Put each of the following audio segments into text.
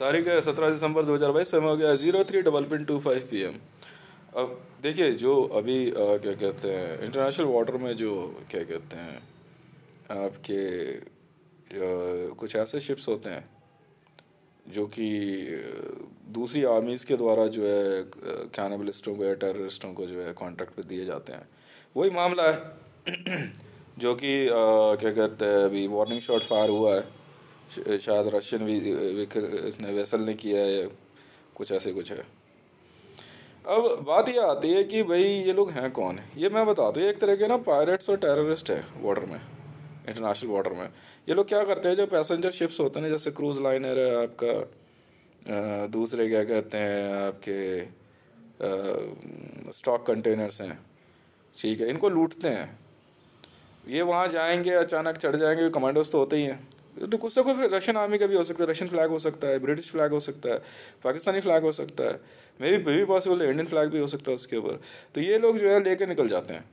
तारीख है सत्रह दिसंबर दो हज़ार बाईस समय हो गया zero three double pin two five P M अब देखिए जो अभी आ, क्या कहते हैं इंटरनेशनल वाटर में जो क्या कहते हैं आपके आ, कुछ ऐसे शिप्स होते हैं जो कि दूसरी आर्मीज़ के द्वारा जो है कैनबलिस्टों को या टेररिस्टों को जो है कॉन्ट्रैक्ट पे दिए जाते हैं वही मामला है जो कि क्या कहते हैं अभी वार्निंग शॉट फायर हुआ है शायद रशियन इसने वैसल ने किया है कुछ ऐसे कुछ है अब बात ये आती है कि भाई ये लोग हैं कौन ये मैं बताता हूँ एक तरह के ना पायरेट्स और टेररिस्ट है वाटर में इंटरनेशनल वाटर में ये लोग क्या करते हैं जो पैसेंजर शिप्स होते हैं जैसे क्रूज लाइनर है आपका दूसरे क्या कहते हैं आपके स्टॉक कंटेनर्स हैं ठीक है इनको लूटते हैं ये वहाँ जाएंगे अचानक चढ़ जाएंगे कमांडोज तो होते ही हैं तो कुछ से तो कुछ रशियन आर्मी का भी हो सकता है रशियन फ्लैग हो सकता है ब्रिटिश फ्लैग हो सकता है पाकिस्तानी फ्लैग हो सकता है मे भी मे भी पॉसिबल है इंडियन फ्लैग भी हो सकता है उसके ऊपर तो ये लोग जो है लेके निकल जाते हैं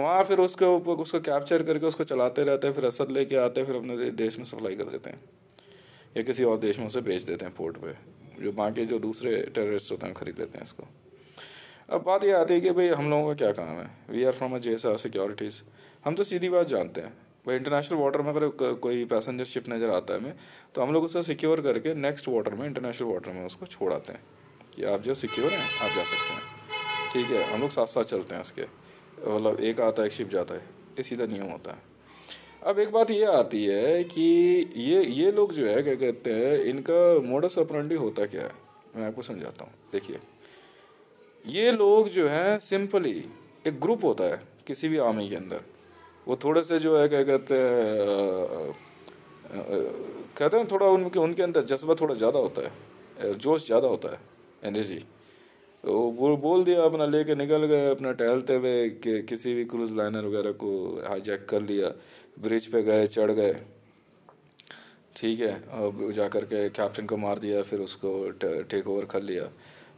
वहाँ फिर उसके ऊपर उसको कैप्चर करके उसको चलाते रहते हैं फिर असद लेके आते हैं फिर अपने देश में सप्लाई कर देते हैं या किसी और देश में उसे बेच देते हैं पोर्ट पे जो बाकी जो दूसरे टेररिस्ट होते हैं खरीद लेते हैं इसको अब बात ये आती है कि भाई हम लोगों का क्या काम है we are from a J S R securities हम तो सीधी बात जानते हैं इंटरनेशनल वाटर में अगर कोई पैसेंजर शिप नज़र आता है हमें तो हम लोग उसे सिक्योर करके नेक्स्ट वाटर में इंटरनेशनल वाटर में उसको छोड़ाते हैं कि आप जो सिक्योर हैं आप जा सकते हैं ठीक है हम लोग साथ साथ चलते हैं उसके मतलब एक आता है एक शिप जाता है ये सीधा नियम होता है अब एक बात ये आती है कि ये ये लोग जो है क्या कहते हैं इनका मोडस ऑपरेंडी होता क्या है मैं आपको समझाता हूँ देखिए ये लोग जो हैं सिंपली एक ग्रुप होता है किसी भी आर्मी के अंदर वो थोड़े से जो है क्या कहते हैं कहते हैं थोड़ा उनके उनके अंदर जज्बा थोड़ा ज़्यादा होता है जोश ज़्यादा होता है एनर्जी तो वो बोल दिया अपना लेके निकल गए अपना टहलते हुए कि किसी भी क्रूज़ लाइनर वगैरह को हाईजैक कर लिया ब्रिज पे गए चढ़ गए ठीक है अब जा कर के कैप्टन को मार दिया फिर उसको टेक ओवर कर लिया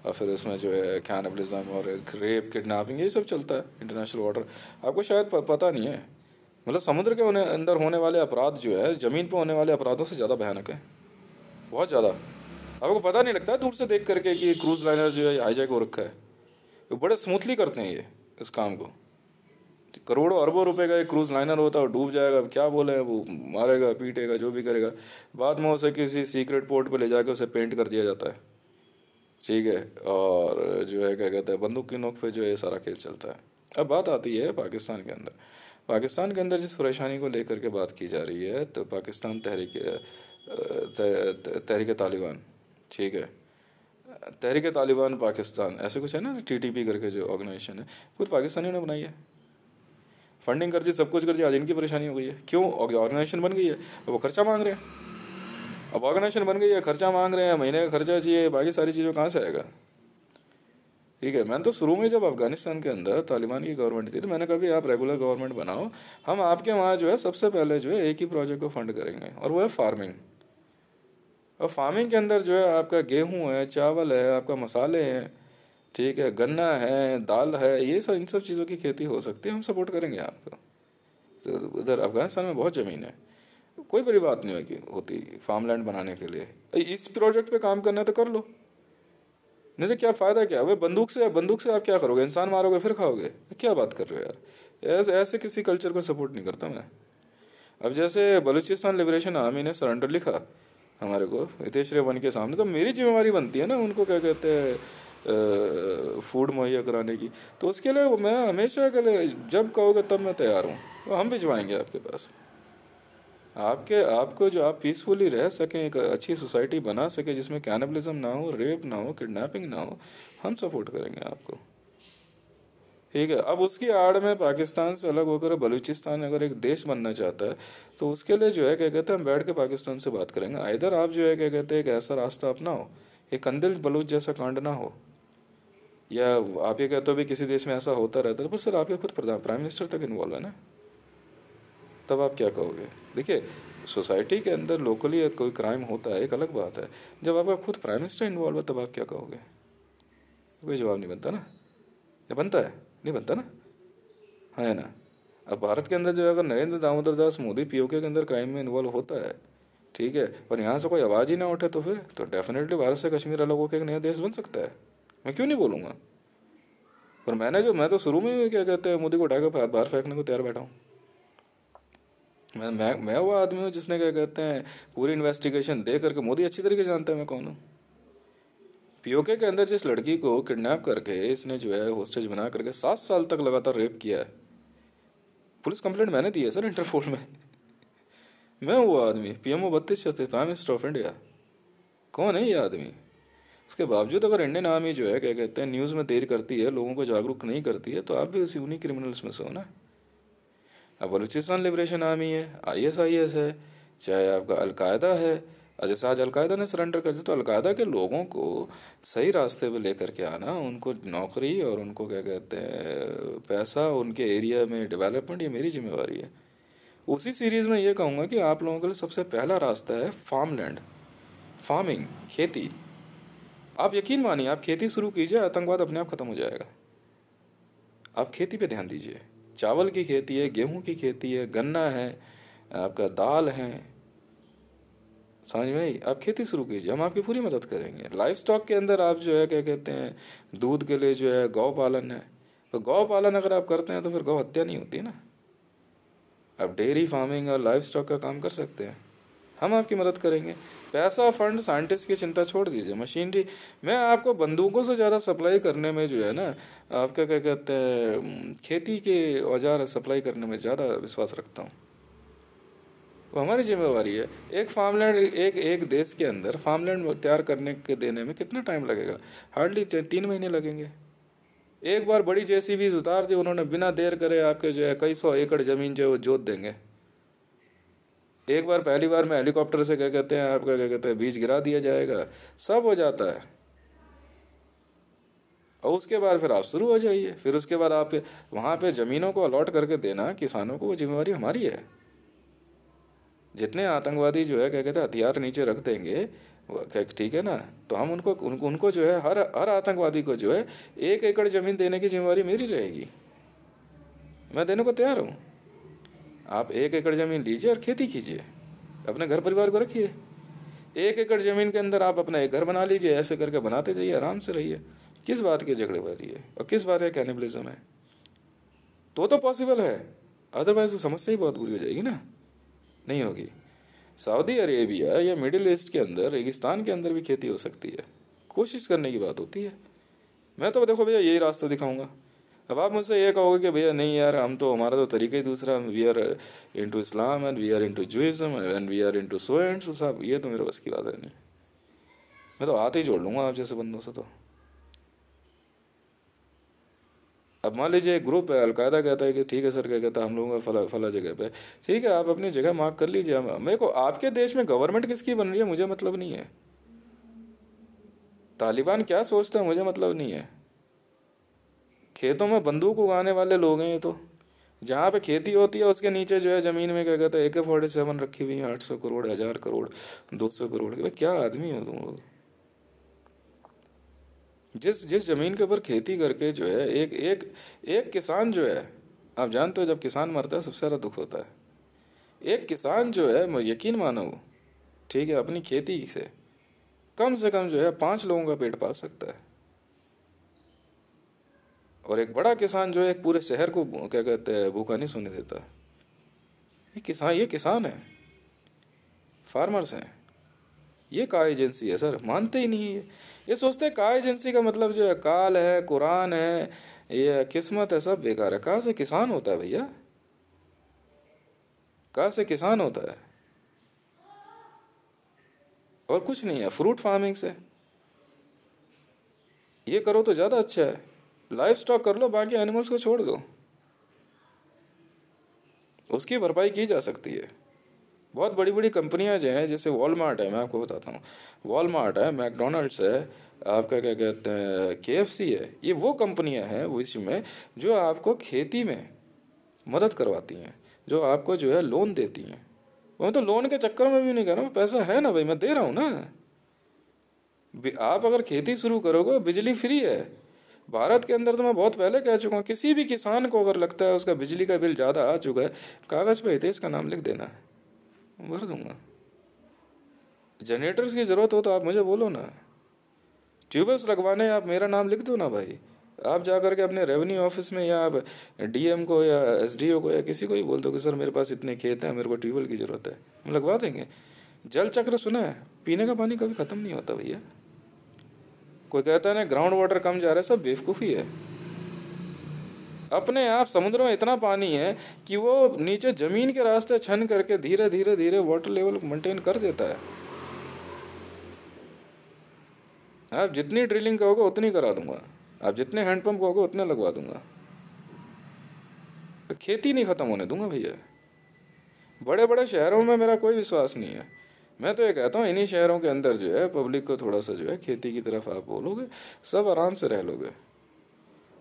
और फिर उसमें जो है कैनबलिज्म और रेप किडनैपिंग ये सब चलता है इंटरनेशनल वाटर आपको शायद पता नहीं है मतलब समुद्र के होने अंदर होने वाले अपराध जो है ज़मीन पर होने वाले अपराधों से ज़्यादा भयानक है बहुत ज़्यादा आपको पता नहीं लगता है दूर से देख करके कि क्रूज लाइनर जो है हाईजैक हो रखा है वो बड़े स्मूथली करते हैं ये इस काम को करोड़ों अरबों रुपए का एक क्रूज लाइनर होता है और डूब जाएगा क्या बोले वो मारेगा पीटेगा जो भी करेगा बाद में उसे किसी सीक्रेट पोर्ट पर ले जाकर उसे पेंट कर दिया जाता है ठीक है और जो है क्या कहते हैं बंदूक की नोक पे जो है सारा खेल चलता है अब बात आती है पाकिस्तान के अंदर पाकिस्तान के अंदर जिस परेशानी को लेकर के बात की जा रही है तो पाकिस्तान तहरीक तहरीक तालिबान ठीक है तहरीक तालिबान पाकिस्तान ऐसे कुछ है ना टी टी पी करके जो ऑर्गेनाइजेशन है खुद पाकिस्तानियों ने बनाई है फंडिंग कर दी सब कुछ कर दिया आज इनकी परेशानी हो गई है क्यों ऑर्गेनाइजेशन बन गई है वो खर्चा मांग रहे हैं अब ऑर्गेनाइजेशन बन गई है खर्चा मांग रहे हैं महीने का खर्चा चाहिए बाकी सारी चीज़ें कहाँ से आएगा ठीक है मैंने तो शुरू में जब अफगानिस्तान के अंदर तालिबान की गवर्नमेंट थी तो मैंने कहा भी आप रेगुलर गवर्नमेंट बनाओ हम आपके वहाँ जो है सबसे पहले जो है एक ही प्रोजेक्ट को फंड करेंगे और वो है फार्मिंग और फार्मिंग के अंदर जो है आपका गेहूँ है चावल है आपका मसाले हैं ठीक है गन्ना है दाल है ये सब इन सब चीज़ों की खेती हो सकती है हम सपोर्ट करेंगे आपको तो उधर अफगानिस्तान में बहुत ज़मीन है कोई बड़ी बात नहीं होगी होती फार्म लैंड बनाने के लिए इस प्रोजेक्ट पे काम करना है तो कर लो नहीं तो क्या फ़ायदा क्या भाई बंदूक से बंदूक से आप क्या करोगे इंसान मारोगे फिर खाओगे क्या बात कर रहे हो यार ऐसे ऐसे किसी कल्चर को सपोर्ट नहीं करता मैं अब जैसे बलूचिस्तान लिबरेशन आर्मी ने सरेंडर लिखा हमारे को हितेश रेवन के सामने तो मेरी जिम्मेवारी बनती है ना उनको क्या कहते हैं फूड मुहैया कराने की तो उसके लिए मैं हमेशा के लिए जब कहोगे तब मैं तैयार हूँ तो हम भिजवाएंगे आपके पास आपके आपको जो आप पीसफुली रह सकें एक अच्छी सोसाइटी बना सके जिसमें कैनबलिज्म ना हो रेप ना हो किडनैपिंग ना हो हम सपोर्ट करेंगे आपको ठीक है अब उसकी आड़ में पाकिस्तान से अलग होकर बलूचिस्तान अगर एक देश बनना चाहता है तो उसके लिए जो है क्या कहते हैं हम बैठ के पाकिस्तान से बात करेंगे इधर आप जो है क्या कहते हैं एक ऐसा रास्ता हो एक कंदिल बलूच जैसा कांड ना हो या आप ये कहते हो भी किसी देश में ऐसा होता रहता है पर सर आपके खुद प्राइम मिनिस्टर तक इन्वॉल्व है ना तब आप क्या कहोगे देखिए सोसाइटी के अंदर लोकली कोई क्राइम होता है एक अलग बात है जब आपका खुद प्राइम मिनिस्टर इन्वॉल्व है तब आप क्या कहोगे कोई जवाब नहीं बनता ना या बनता है नहीं बनता ना हाँ है ना अब भारत के अंदर जो है अगर नरेंद्र दामोदर दास मोदी पी के अंदर क्राइम में इन्वॉल्व होता है ठीक है और यहाँ से कोई आवाज़ ही ना उठे तो फिर तो डेफिनेटली भारत से कश्मीर अलग होकर एक नया देश बन सकता है मैं क्यों नहीं बोलूँगा और मैंने जो मैं तो शुरू में क्या कहते हैं मोदी को उठाकर बाहर फेंकने को तैयार बैठा हूँ मैं मैं मैं वो आदमी हूँ जिसने क्या कहते हैं पूरी इन्वेस्टिगेशन दे करके मोदी अच्छी तरीके जानता है मैं कौन हूँ पीओके के अंदर जिस लड़की को किडनैप करके इसने जो है होस्टेज बना करके सात साल तक लगातार रेप किया है पुलिस कंप्लेंट मैंने दी है सर इंटरपोल में मैं वो आदमी पी एम ओ बत्तीस छत्तीस प्राइम मिनिस्टर ऑफ इंडिया कौन है ये आदमी उसके बावजूद अगर इंडियन आर्मी जो है क्या कहते हैं न्यूज़ में देर करती है लोगों को जागरूक नहीं करती है तो आप भी उसी उन्हीं क्रिमिनल्स में से हो ना अब बलूचिस्तान लिब्रेशन आर्मी है आई एस आई एस है चाहे आपका अलकायदा है जैसे आज अलकायदा ने सरेंडर कर दिया तो अलकायदा के लोगों को सही रास्ते पर लेकर के आना उनको नौकरी और उनको क्या कहते हैं पैसा उनके एरिया में डेवलपमेंट ये मेरी जिम्मेवारी है उसी सीरीज़ में ये कहूँगा कि आप लोगों के लिए सबसे पहला रास्ता है फार्म लैंड फार्मिंग खेती आप यकीन मानिए आप खेती शुरू कीजिए आतंकवाद अपने आप ख़त्म हो जाएगा आप खेती पे ध्यान दीजिए चावल की खेती है गेहूं की खेती है गन्ना है आपका दाल है समझ में ही आप खेती शुरू कीजिए हम आपकी पूरी मदद करेंगे लाइफ स्टॉक के अंदर आप जो है क्या कहते हैं दूध के लिए जो है गौ पालन है तो गौ पालन अगर आप करते हैं तो फिर गौ हत्या नहीं होती ना आप डेयरी फार्मिंग और लाइफ स्टॉक का काम कर सकते हैं हम आपकी मदद करेंगे पैसा फंड साइंटिस्ट की चिंता छोड़ दीजिए मशीनरी मैं आपको बंदूकों से ज़्यादा सप्लाई करने में जो है ना आपका क्या कहते हैं खेती के औजार सप्लाई करने में ज़्यादा विश्वास रखता हूँ वो हमारी जिम्मेवारी है एक फार्मलैंड एक एक देश के अंदर फार्मलैंड तैयार करने के देने में कितना टाइम लगेगा हार्डली तीन महीने लगेंगे एक बार बड़ी जे सी उतार दी उन्होंने बिना देर करे आपके जो है कई सौ एकड़ ज़मीन जो है वो जोत देंगे एक बार पहली बार में हेलीकॉप्टर से क्या कहते हैं आपका क्या कहते हैं बीज गिरा दिया जाएगा सब हो जाता है और उसके बाद फिर आप शुरू हो जाइए फिर उसके बाद आप वहाँ पे ज़मीनों को अलॉट करके देना किसानों को वो जिम्मेवारी हमारी है जितने आतंकवादी जो है क्या कहते हैं हथियार नीचे रख देंगे ठीक है ना तो हम उनको उन, उनको जो है हर हर आतंकवादी को जो है एक एकड़ ज़मीन देने की जिम्मेवारी मेरी रहेगी मैं देने को तैयार हूँ आप एक एकड़ ज़मीन लीजिए और खेती कीजिए अपने घर परिवार को रखिए एक एकड़ ज़मीन के अंदर आप अपना एक घर बना लीजिए ऐसे करके बनाते जाइए आराम से रहिए किस बात की झगड़े वाली है और किस बात का कैनिबलिज्म है तो तो पॉसिबल है अदरवाइज तो समस्या ही बहुत बुरी हो जाएगी ना नहीं होगी सऊदी अरेबिया या मिडिल ईस्ट के अंदर रेगिस्तान के अंदर भी खेती हो सकती है कोशिश करने की बात होती है मैं तो देखो भैया यही रास्ता दिखाऊंगा अब आप मुझसे ये कहोगे कि भैया नहीं यार हम तो हमारा तो तरीका ही दूसरा we are into Islam and we are into Judaism and we are into so and so साहब ये तो मेरे बस की बात है नहीं मैं तो हाथ ही जोड़ लूँगा आप जैसे बंदों से तो अब मान लीजिए एक ग्रुप है अलकायदा कहता है कि ठीक है सर क्या कहता है हम लोगों का फला फला जगह पे ठीक है आप अपनी जगह मार्क कर लीजिए हम मेरे को आपके देश में गवर्नमेंट किसकी बन रही है मुझे मतलब नहीं है तालिबान क्या सोचता है मुझे मतलब नहीं है खेतों में बंदूक उगाने वाले लोग हैं ये तो जहाँ पे खेती होती है उसके नीचे जो है ज़मीन में क्या कहते हैं ए के फोर्टी सेवन रखी हुई है आठ सौ करोड़ हज़ार करोड़ दो सौ करोड़ के क्या आदमी हो तुम लोग जिस जिस ज़मीन के ऊपर खेती करके जो है एक एक एक किसान जो है आप जानते हो जब किसान मरता है सबसे ज़्यादा दुख होता है एक किसान जो है मैं यकीन मानो ठीक है अपनी खेती से कम से कम जो है पाँच लोगों का पेट पाल सकता है और एक बड़ा किसान जो है पूरे शहर को क्या कहते हैं भूखा नहीं सोने देता ये किसान ये किसान है फार्मर्स हैं ये का एजेंसी है सर मानते ही नहीं है ये सोचते हैं का एजेंसी का मतलब जो है काल है कुरान है ये किस्मत है सब बेकार है कहाँ से किसान होता है भैया कहाँ से किसान होता है और कुछ नहीं है फ्रूट फार्मिंग से ये करो तो ज़्यादा अच्छा है लाइफ स्टॉक कर लो बाकी एनिमल्स को छोड़ दो उसकी भरपाई की जा सकती है बहुत बड़ी बड़ी कंपनियां जो हैं जैसे वॉलमार्ट है मैं आपको बताता हूँ वॉलमार्ट है मैकडोनल्ड्स है आपका क्या कहते हैं के है ये वो कंपनियां हैं विश्व में जो आपको खेती में मदद करवाती हैं जो आपको जो है लोन देती हैं मैं तो लोन के चक्कर में भी नहीं कर रहा हूँ पैसा है ना भाई मैं दे रहा हूँ ना आप अगर खेती शुरू करोगे बिजली फ्री है भारत के अंदर तो मैं बहुत पहले कह चुका हूँ किसी भी किसान को अगर लगता है उसका बिजली का बिल ज़्यादा आ चुका है कागज़ पर हितेश तो का नाम लिख देना है भर दूंगा जनरेटर्स की ज़रूरत हो तो आप मुझे बोलो ना ट्यूबवेल्स लगवाने आप मेरा नाम लिख दो ना भाई आप जा करके अपने रेवेन्यू ऑफिस में या आप डीएम को या एसडीओ को या किसी को ही बोल दो कि सर मेरे पास इतने खेत हैं मेरे को ट्यूबवेल की ज़रूरत है हम लगवा देंगे जल चक्र सुना है पीने का पानी कभी ख़त्म नहीं होता भैया कोई कहता है ना ग्राउंड वाटर कम जा रहा है सब बेवकूफ़ी है अपने आप समुद्र में इतना पानी है कि वो नीचे ज़मीन के रास्ते छन करके धीरे धीरे धीरे वाटर लेवल मेंटेन कर देता है आप जितनी ड्रिलिंग कहोगे उतनी करा दूंगा आप जितने हैंडपम्प कहोगे उतने लगवा दूंगा तो खेती नहीं ख़त्म होने दूंगा भैया बड़े बड़े शहरों में मेरा कोई विश्वास नहीं है मैं तो ये कहता हूँ इन्हीं शहरों के अंदर जो है पब्लिक को थोड़ा सा जो है खेती की तरफ आप बोलोगे सब आराम से रह लोगे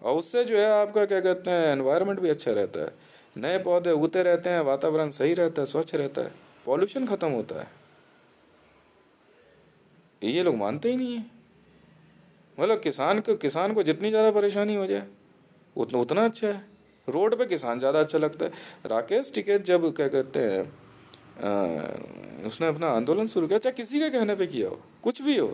और उससे जो है आपका क्या कहते हैं एनवायरनमेंट भी अच्छा रहता है नए पौधे उगते रहते हैं वातावरण सही रहता है स्वच्छ रहता है पॉल्यूशन ख़त्म होता है ये लोग मानते ही नहीं है मतलब किसान को किसान को जितनी ज़्यादा परेशानी हो जाए उतना उतना अच्छा है रोड पे किसान ज़्यादा अच्छा लगता है राकेश टिकेट जब क्या कहते हैं उसने अपना आंदोलन शुरू किया चाहे किसी के कहने पे किया हो कुछ भी हो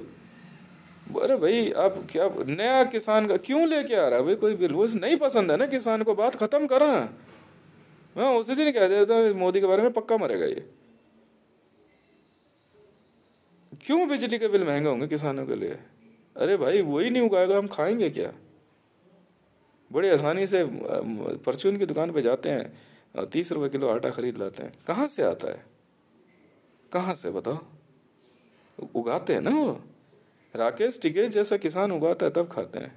अरे भाई आप क्या नया किसान का क्यों लेके आ रहा है भाई कोई बिलबुल नहीं पसंद है ना किसान को बात खत्म कर मैं उसी दिन कह देता मोदी के बारे में पक्का मरेगा ये क्यों बिजली के बिल महंगे होंगे किसानों के लिए अरे भाई वही नहीं उगाएगा हम खाएंगे क्या बड़े आसानी से परचून की दुकान पे जाते हैं और तीस रुपए किलो आटा खरीद लाते हैं कहाँ से आता है कहाँ से बताओ उगाते हैं ना वो राकेश टिकेट जैसा किसान उगाता है तब खाते हैं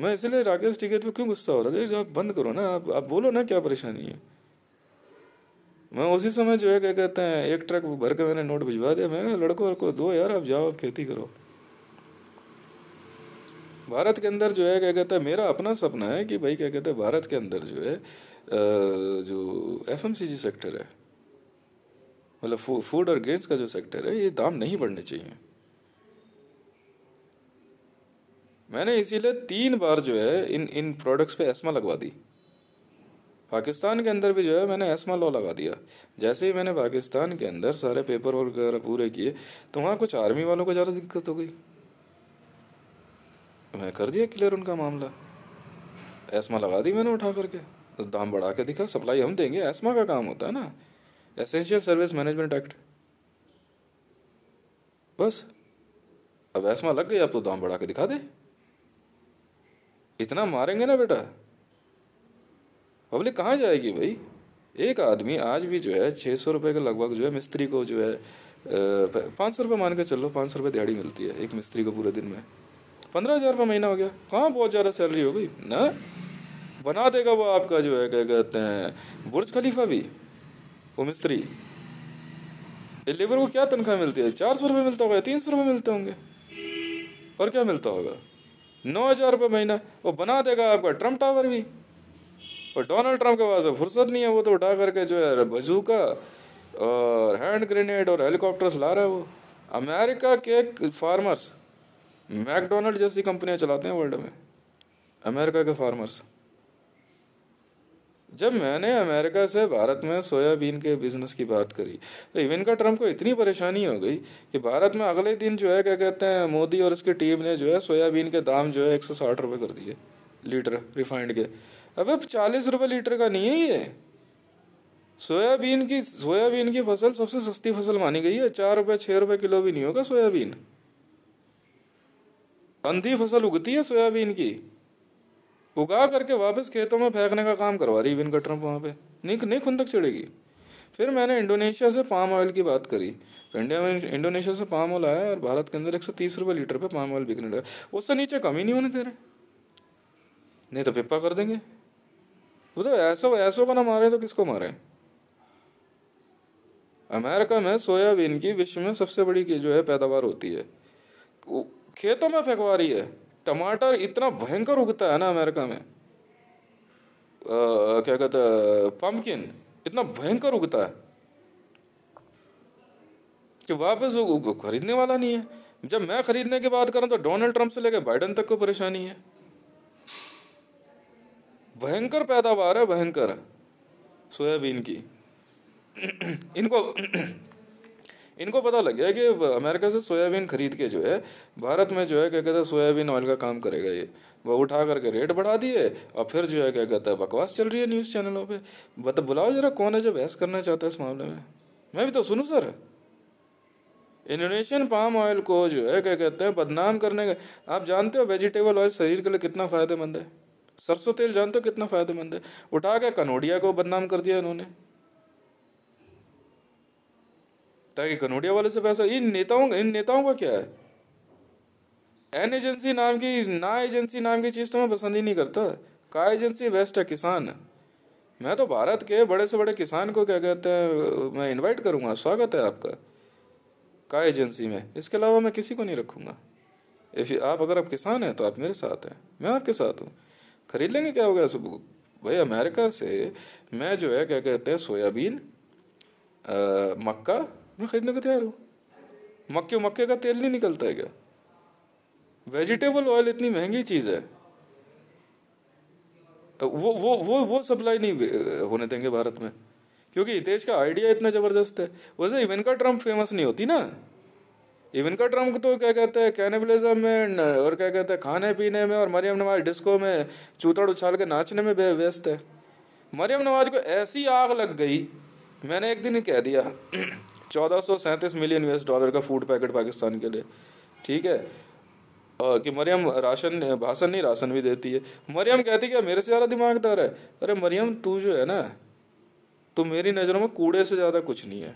मैं इसलिए राकेश टिकेट पे क्यों गुस्सा हो रहा था आप बंद करो ना आप आप बोलो ना क्या परेशानी है मैं उसी समय जो है क्या कहते हैं एक ट्रक भर के मैंने नोट भिजवा दिया मैं लड़को लड़को दो यार आप जाओ आप खेती करो भारत के अंदर जो है क्या कहते हैं मेरा अपना सपना है कि भाई क्या कहते हैं भारत के अंदर जो है जो एफ सेक्टर है मतलब फू, फूड और गेट्स का जो सेक्टर है ये दाम नहीं बढ़ने चाहिए मैंने इसीलिए तीन बार जो है इन इन प्रोडक्ट्स पे एस्मा लगवा दी पाकिस्तान के अंदर भी जो है मैंने एस्मा लॉ लगा दिया जैसे ही मैंने पाकिस्तान के अंदर सारे पेपर वगैरह पूरे किए तो वहाँ कुछ आर्मी वालों को ज़्यादा दिक्कत हो गई मैं कर दिया क्लियर उनका मामला एस्मा लगा दी मैंने उठा करके तो दाम बढ़ा के दिखा सप्लाई हम देंगे एस्मा का काम होता है ना एसेंशियल सर्विस मैनेजमेंट एक्ट बस अब एस्मा लग गई अब तो दाम बढ़ा के दिखा दे इतना मारेंगे ना बेटा पब्लिक कहाँ जाएगी भाई एक आदमी आज भी जो है छः सौ रुपये के लगभग जो है मिस्त्री को जो है पाँच सौ रुपये मान के चलो पाँच सौ रुपये दिहाड़ी मिलती है एक मिस्त्री को पूरे दिन में पंद्रह हज़ार रुपये महीना हो गया कहाँ बहुत ज़्यादा सैलरी हो गई ना बना देगा वो आपका जो है क्या कहते हैं बुर्ज खलीफा भी वो मिस्त्री लेबर को क्या तनख्वाह मिलती है चार सौ रुपये मिलता होगा तीन सौ रुपये मिलते होंगे और क्या मिलता होगा नौ हज़ार रुपये महीना वो बना देगा आपका ट्रम्प टावर भी और डोनाल्ड ट्रम्प के पास फुर्सत नहीं है वो तो उठा करके जो है का और हैंड ग्रेनेड और हेलीकॉप्टर्स ला रहा है वो अमेरिका के फार्मर्स मैकडोनल्ड जैसी कंपनियां चलाते हैं वर्ल्ड में अमेरिका के फार्मर्स जब मैंने अमेरिका से भारत में सोयाबीन के बिजनेस की बात करी तो इवेंका ट्रम्प को इतनी परेशानी हो गई कि भारत में अगले दिन जो है क्या कहते हैं मोदी और उसकी टीम ने जो है सोयाबीन के दाम जो है एक सौ कर दिए लीटर रिफाइंड के अब अब चालीस रुपये लीटर का नहीं है ये सोयाबीन की सोयाबीन की फसल सबसे सस्ती फसल मानी गई है चार रुपये छः रुपये किलो भी नहीं होगा सोयाबीन अंधी फसल उगती है सोयाबीन की उगा करके वापस खेतों में फेंकने का काम करवा रही विन कटर वहाँ पे नहीं नहीं खुन तक चिड़ेगी फिर मैंने इंडोनेशिया से पाम ऑयल की बात करी तो इंडिया में इंडोनेशिया से पाम ऑयल आया और भारत के अंदर एक सौ तीस रुपये लीटर पे पाम ऑयल बिकने लगा उससे नीचे कम ही नहीं होने दे रहे नहीं तो पिप्पा कर देंगे वो तो ऐसो ऐसो का ना मारे तो किसको मारे अमेरिका में सोयाबीन की विश्व में सबसे बड़ी की जो है पैदावार होती है खेतों में फेंकवा रही है टमाटर इतना भयंकर उगता है ना अमेरिका में आ, क्या कहते पम्पकिन इतना भयंकर उगता है कि वापस वो खरीदने वाला नहीं है जब मैं खरीदने की बात करूं तो डोनाल्ड ट्रंप से लेकर बाइडन तक को परेशानी है भयंकर पैदावार है भयंकर सोयाबीन की इनको इनको पता लग गया कि अमेरिका से सोयाबीन खरीद के जो है भारत में जो है क्या कहते हैं सोयाबीन ऑयल का काम करेगा ये वह उठा करके रेट बढ़ा दिए और फिर जो है क्या कहता है बकवास चल रही है न्यूज़ चैनलों पर बता बुलाओ जरा कौन है जो बहस करना चाहता है इस मामले में मैं भी तो सुनूँ सर इंडोनेशियन पाम ऑयल को जो है क्या कहते हैं बदनाम करने का आप जानते हो वेजिटेबल ऑयल शरीर के लिए कितना फ़ायदेमंद है सरसों तेल जानते हो कितना फ़ायदेमंद है उठा के कनोडिया को बदनाम कर दिया इन्होंने ताकि कनोडिया वाले से पैसा इन नेताओं इन नेताओं का क्या है एन एजेंसी नाम की ना एजेंसी नाम की चीज़ तो मैं पसंद ही नहीं करता का एजेंसी बेस्ट है किसान मैं तो भारत के बड़े से बड़े किसान को क्या कहते हैं मैं इनवाइट करूँगा स्वागत है आपका का एजेंसी में इसके अलावा मैं किसी को नहीं रखूँगा इफ आप अगर आप किसान हैं तो आप मेरे साथ हैं मैं आपके साथ हूँ खरीद लेंगे क्या हो गया सुबह भाई अमेरिका से मैं जो है क्या कहते हैं सोयाबीन मक्का मैं खरीदने को तैयार हूँ मक्के मक्के का तेल नहीं निकलता है क्या वेजिटेबल ऑयल इतनी महंगी चीज़ है वो वो वो वो सप्लाई नहीं होने देंगे भारत में क्योंकि हितेश का आइडिया इतना ज़बरदस्त है वैसे का ट्रम्प फेमस नहीं होती ना का ट्रम्प तो क्या कहते हैं कैनेबलिज्म में और क्या कहते हैं खाने पीने में और मरियम नवाज डिस्को में चूतड़ उछाल के नाचने में व्यस्त है मरियम नवाज को ऐसी आग लग गई मैंने एक दिन कह दिया चौदह मिलियन यूएस डॉलर का फूड पैकेट पाकिस्तान के लिए ठीक है कि मरियम राशन भाषण नहीं राशन भी देती है मरियम कहती क्या मेरे से ज़्यादा दिमागदार है अरे मरियम तू जो है ना तो मेरी नज़रों में कूड़े से ज़्यादा कुछ नहीं है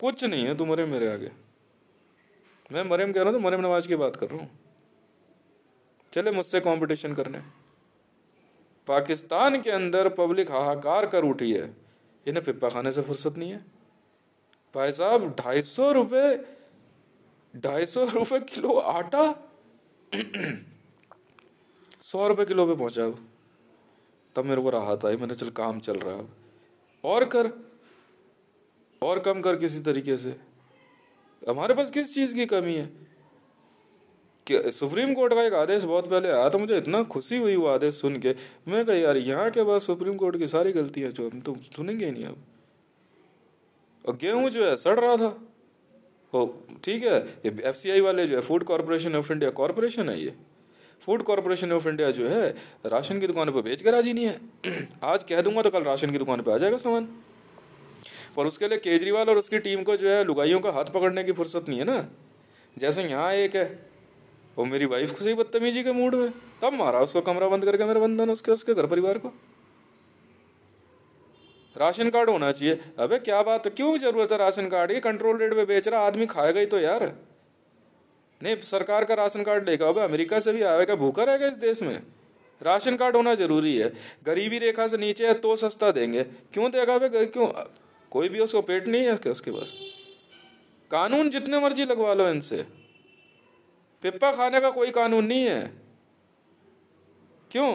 कुछ नहीं है तुम्हारे मेरे आगे मैं मरियम कह रहा हूँ तो मरियम नवाज की बात कर रहा हूँ चले मुझसे कंपटीशन करने पाकिस्तान के अंदर पब्लिक हाहाकार कर उठी है इन्हें पिपा खाने से फुर्सत नहीं है भाई साहब ढाई सौ रुपये ढाई सौ रुपये किलो आटा सौ रुपये किलो पे पहुंचा अब तब मेरे को राहत आई मैंने चल काम चल रहा है अब और कर और कम कर किसी तरीके से हमारे पास किस चीज़ की कमी है सुप्रीम कोर्ट का एक आदेश बहुत पहले आया तो मुझे इतना खुशी हुई वो आदेश सुन के मैं कह यार यहाँ के बाद सुप्रीम कोर्ट की सारी गलतियाँ जो हम तो सुनेंगे ही नहीं अब और गेहूँ जो है सड़ रहा था ओ ठीक है ये एफ वाले जो है Food Corporation of India corporation है ये फूड कॉरपोरेशन ऑफ इंडिया जो है राशन की दुकान पर बेच कर राजी नहीं है आज कह दूंगा तो कल राशन की दुकान पर आ जाएगा सामान पर उसके लिए केजरीवाल और उसकी टीम को जो है लुगाइयों का हाथ पकड़ने की फुर्सत नहीं है ना जैसे यहाँ एक है और मेरी वाइफ को सही बदतमीजी के मूड में तब मारा उसको कमरा बंद करके मेरा बंधन उसके उसके घर परिवार को राशन कार्ड होना चाहिए अबे क्या बात है क्यों जरूरत है राशन कार्ड ये कंट्रोल रेट पे बेच रहा आदमी खाएगा ही तो यार नहीं सरकार का राशन कार्ड लेगा अबे अमेरिका से भी आएगा भूखा रहेगा इस देश में राशन कार्ड होना जरूरी है गरीबी रेखा से नीचे है तो सस्ता देंगे क्यों देगा अबे क्यों कोई भी उसको पेट नहीं है उसके पास कानून जितने मर्जी लगवा लो इनसे पिप्पा खाने का कोई कानून नहीं है क्यों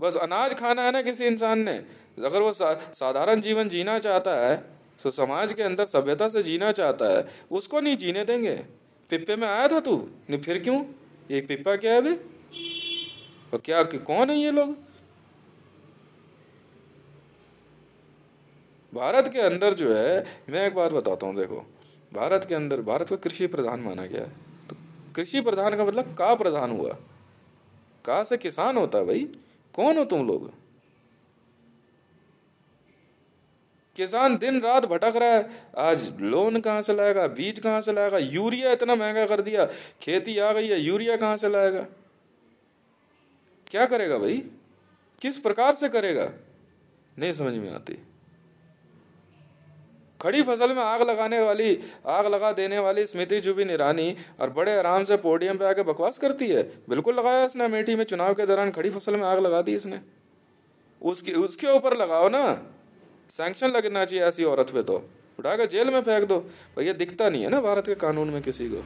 बस अनाज खाना है ना किसी इंसान ने अगर वो सा, साधारण जीवन जीना चाहता है तो समाज के अंदर सभ्यता से जीना चाहता है उसको नहीं जीने देंगे पिप्पे में आया था तू नहीं फिर क्यों ये पिप्पा क्या है अभी और क्या कौन है ये लोग भारत के अंदर जो है मैं एक बात बताता हूँ देखो भारत के अंदर भारत को कृषि प्रधान माना गया है कृषि प्रधान का मतलब का प्रधान हुआ का से किसान होता भाई कौन हो तुम लोग किसान दिन रात भटक रहा है आज लोन कहां से लाएगा बीज कहां से लाएगा यूरिया इतना महंगा कर दिया खेती आ गई है यूरिया कहां से लाएगा क्या करेगा भाई किस प्रकार से करेगा नहीं समझ में आती खड़ी फसल में आग लगाने वाली आग लगा देने वाली स्मृति जुबिन ईरानी और बड़े आराम से पोडियम पे आके बकवास करती है बिल्कुल लगाया इसने अमेठी में चुनाव के दौरान खड़ी फसल में आग लगा दी इसने उसके उसके ऊपर लगाओ ना सैंक्शन लगना चाहिए ऐसी औरत पे तो उठा के जेल में फेंक दो भैया दिखता नहीं है ना भारत के कानून में किसी को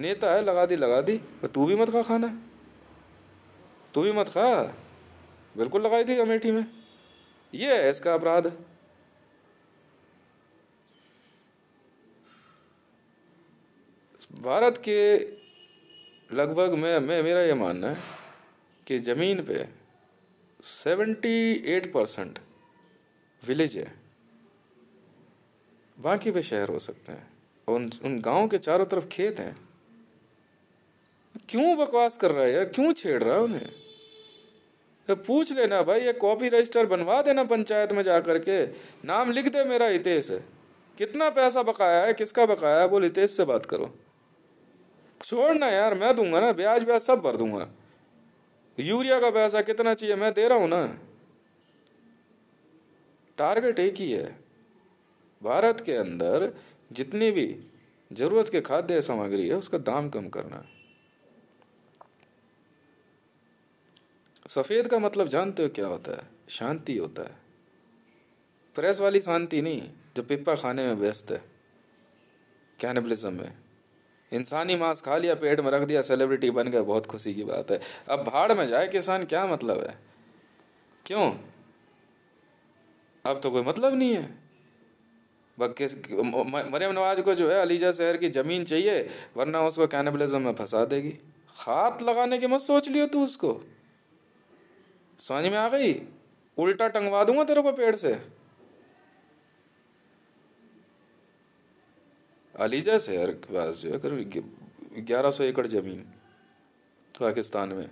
नेता है लगा दी लगा दी पर तू भी मत खा खाना तू भी मत खा बिल्कुल लगाई थी अमेठी में ये है इसका अपराध भारत के लगभग मैं मैं मेरा ये मानना है कि ज़मीन पे सेवेंटी एट परसेंट विलेज है बाकी पे शहर हो सकते हैं और उन उन गाँव के चारों तरफ खेत हैं क्यों बकवास कर रहा है यार क्यों छेड़ रहा है उन्हें तो पूछ लेना भाई ये कॉपी रजिस्टर बनवा देना पंचायत में जा करके नाम लिख दे मेरा हितेश कितना पैसा बकाया है किसका बकाया है बोल हितेश से बात करो छोड़ ना यार मैं दूंगा ना ब्याज ब्याज सब भर दूंगा यूरिया का पैसा कितना चाहिए मैं दे रहा हूं ना टारगेट एक ही है भारत के अंदर जितनी भी जरूरत के खाद्य सामग्री है उसका दाम कम करना सफेद का मतलब जानते हो क्या होता है शांति होता है प्रेस वाली शांति नहीं जो पिप्पा खाने में व्यस्त है कैनिबलिज्म में इंसानी मांस खा लिया पेट में रख दिया सेलिब्रिटी बन गए बहुत खुशी की बात है अब भाड़ में जाए किसान क्या मतलब है क्यों अब तो कोई मतलब नहीं है किस मरियम नवाज को जो है अलीजा शहर की ज़मीन चाहिए वरना उसको कैनिबलिज्म में फंसा देगी हाथ लगाने की मत सोच लियो तू उसको समझ में आ गई उल्टा टंगवा दूंगा तेरे को पेड़ से अलीजा शहर के पास जो है करीब ग्यारह सौ एकड़ ज़मीन पाकिस्तान में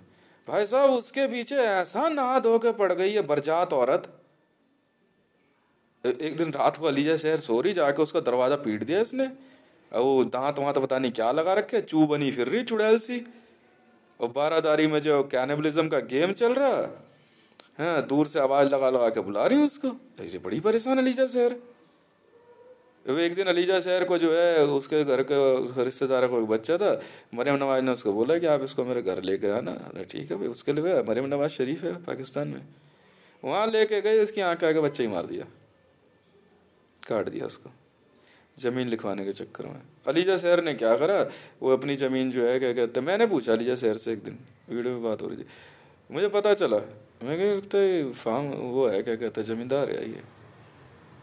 भाई साहब उसके पीछे ऐसा नहा धो के पड़ गई है बरजात औरत एक दिन रात को अलीजा शहर सोरी जाके उसका दरवाज़ा पीट दिया इसने वो दांत तो पता नहीं क्या लगा रखे चू बनी फिर रही चुड़ैल सी और बारादारी में जो कैनिबलिज्म का गेम चल रहा है हाँ, दूर से आवाज़ लगा लगा के बुला रही हूँ उसको बड़ी परेशान अलीजा शहर एक दिन अलीजा शहर को जो है उसके घर के रिश्तेदार का बच्चा था मरियम नवाज ने उसको बोला कि आप इसको मेरे घर लेके आना ठीक है भाई उसके लिए मरियम नवाज शरीफ है पाकिस्तान में वहाँ लेके गए इसकी आँख आगे बच्चा ही मार दिया काट दिया उसको ज़मीन लिखवाने के चक्कर में अलीजा शहर ने क्या करा वो अपनी ज़मीन जो है क्या कहते मैंने पूछा अलीजा शहर से एक दिन वीडियो में बात हो रही थी मुझे पता चला मैं कहता तो फार्म वो है क्या कहता है ज़मींदार है ये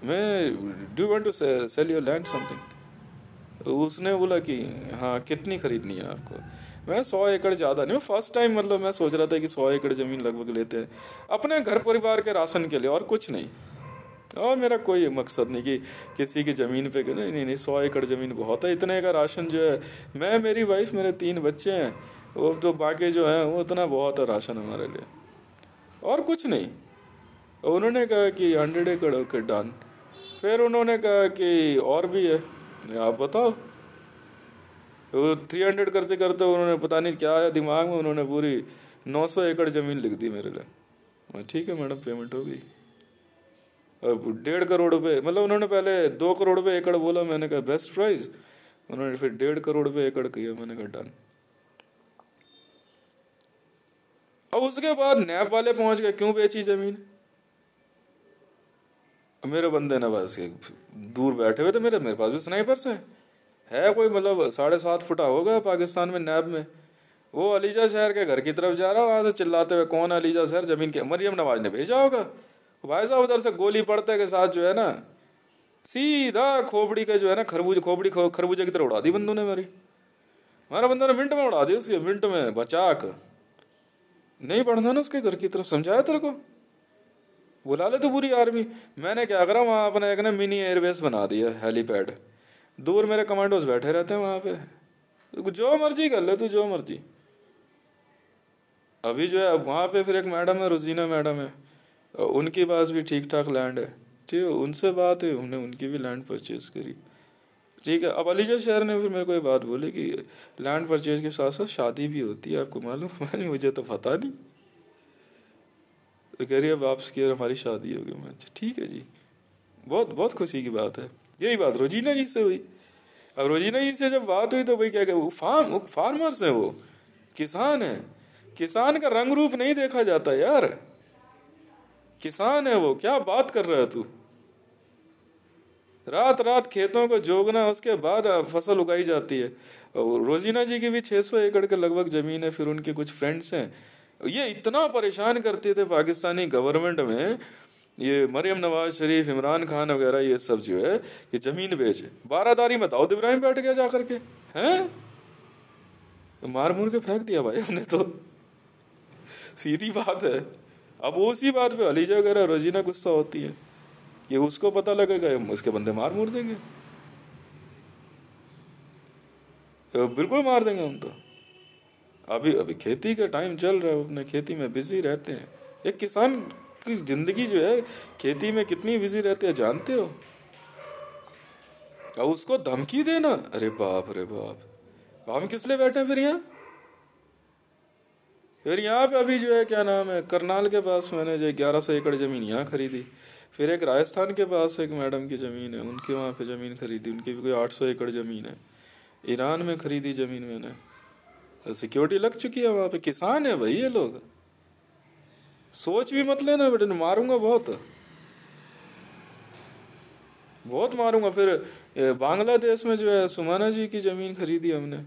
मैं do want to sell your land something उसने बोला कि हाँ कितनी खरीदनी है आपको मैं सौ एकड़ ज़्यादा नहीं फर्स्ट टाइम मतलब मैं सोच रहा था कि सौ एकड़ ज़मीन लगभग लेते हैं अपने घर परिवार के राशन के लिए और कुछ नहीं और मेरा कोई मकसद नहीं कि किसी की ज़मीन पे नहीं नहीं नहीं सौ एकड़ ज़मीन बहुत है इतने का राशन जो है मैं मेरी वाइफ मेरे तीन बच्चे हैं वो तो बाकी जो हैं वो इतना बहुत है राशन हमारे लिए और कुछ नहीं उन्होंने कहा कि हंड्रेड एकड़ ओके डन फिर उन्होंने कहा कि और भी है आप बताओ वो थ्री हंड्रेड करते करते उन्होंने पता नहीं क्या आया दिमाग में उन्होंने पूरी नौ सौ एकड़ ज़मीन लिख दी मेरे लिए हाँ, ठीक है मैडम पेमेंट हो गई अब डेढ़ करोड़ रुपये मतलब उन्होंने पहले दो करोड़ रुपये एकड़ बोला मैंने कहा बेस्ट प्राइस उन्होंने फिर डेढ़ करोड़ रुपये एकड़ किया मैंने कहा डन अब उसके बाद नैप वाले पहुंच गए क्यों बेची ज़मीन मेरे बंदे ने बस दूर बैठे हुए थे मेरे मेरे पास भी स्नाइपर से है कोई मतलब साढ़े सात फुटा होगा पाकिस्तान में नैब में वो अलीजा शहर के घर की तरफ जा रहा वहाँ से चिल्लाते हुए कौन अलीजा शहर जमीन के मरियम नवाज ने भेजा होगा भाई साहब उधर से गोली पड़ते के साथ जो है ना सीधा खोपड़ी के जो है ना खरबूज खोपड़ी खो, खरबूजे की तरह उड़ा दी बंदों ने मेरी हमारा बंदा ने मिनट में उड़ा दी उसके मिनट में बचाक नहीं पढ़ना ना उसके घर की तरफ समझाया तेरे को बुला ले तो पूरी आर्मी मैंने क्या करा वहाँ अपना एक ना मिनी एयरबेस बना दिया हेलीपैड दूर मेरे कमांडोज बैठे रहते हैं वहाँ पे जो मर्जी कर ले तू जो मर्जी अभी जो है अब वहाँ पे फिर एक मैडम है रोजीना मैडम है उनके पास भी ठीक ठाक लैंड है ठीक है उनसे बात है उन्हें उनकी भी लैंड परचेज करी ठीक है अब अलीजा शहर ने फिर मेरे को ये बात बोली कि लैंड परचेज के साथ साथ शादी भी होती है आपको मालूम मुझे तो पता नहीं तो कह रही अब आपकी और हमारी शादी हो गई मैं अच्छा, ठीक है जी बहुत बहुत खुशी की बात है यही बात रोजीना जी से हुई अब रोजीना जी से जब बात हुई तो भाई क्या वो फार्म वो फार्मर्स हैं वो किसान है किसान का रंग रूप नहीं देखा जाता यार किसान है वो क्या बात कर रहा है तू रात रात खेतों को जोगना उसके बाद फसल उगाई जाती है और रोजीना जी की भी 600 एकड़ के लगभग ज़मीन है फिर उनके कुछ फ्रेंड्स हैं ये इतना परेशान करते थे पाकिस्तानी गवर्नमेंट में ये मरियम नवाज शरीफ इमरान खान वगैरह ये सब जो है कि जमीन बेचे बारादारी में दाऊद तो इब्राहिम बैठ गया जा करके हैं तो मार मूर के फेंक दिया भाई हमने तो सीधी बात है अब उसी बात पे अलीजा वगैरह रोजीना गुस्सा होती है कि उसको पता लगेगा उसके बंदे मार मूर देंगे तो बिल्कुल मार देंगे हम तो अभी अभी खेती का टाइम चल रहा है अपने खेती में बिजी रहते हैं एक किसान की जिंदगी जो है खेती में कितनी बिजी रहते हैं जानते हो अब उसको धमकी देना अरे बाप अरे बाप हम किस लिए बैठे फिर यहाँ फिर यहाँ पे अभी जो है क्या नाम है करनाल के पास मैंने जो ग्यारह सौ एकड़ ज़मीन यहाँ खरीदी फिर एक राजस्थान के पास एक मैडम की ज़मीन है उनके वहां पे ज़मीन खरीदी उनकी भी कोई आठ सौ एकड़ ज़मीन है ईरान में खरीदी ज़मीन मैंने सिक्योरिटी लग चुकी है वहां पे किसान है भाई ये लोग सोच भी मत लेना बेटे मारूंगा बहुत बहुत मारूंगा फिर बांग्लादेश में जो है सुमाना जी की ज़मीन खरीदी हमने